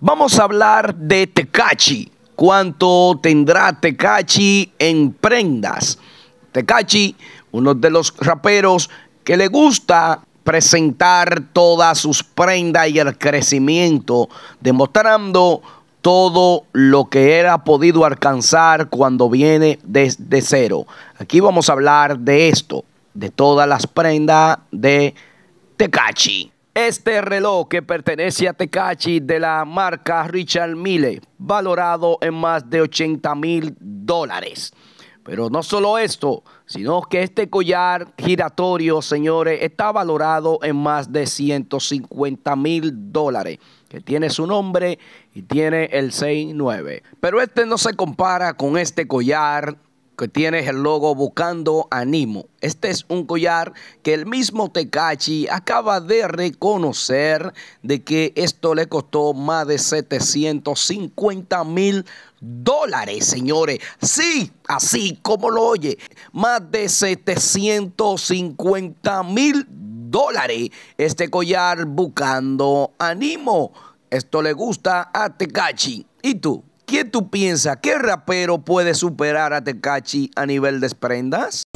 Vamos a hablar de Tecachi. ¿Cuánto tendrá Tecachi en prendas? Tecachi, uno de los raperos que le gusta presentar todas sus prendas y el crecimiento, demostrando todo lo que era podido alcanzar cuando viene desde cero. Aquí vamos a hablar de esto, de todas las prendas de Tecachi. Este reloj que pertenece a Tecachi de la marca Richard Mille, valorado en más de 80 mil dólares. Pero no solo esto, sino que este collar giratorio, señores, está valorado en más de 150 mil dólares, que tiene su nombre y tiene el 69. Pero este no se compara con este collar que tiene el logo Buscando Animo. Este es un collar que el mismo Tecachi acaba de reconocer de que esto le costó más de 750 mil dólares, señores. Sí, así como lo oye, más de 750 mil dólares este collar Buscando Animo. Esto le gusta a Tecachi. ¿Y tú? ¿Qué tú piensas? ¿Qué rapero puede superar a Tekachi a nivel de prendas?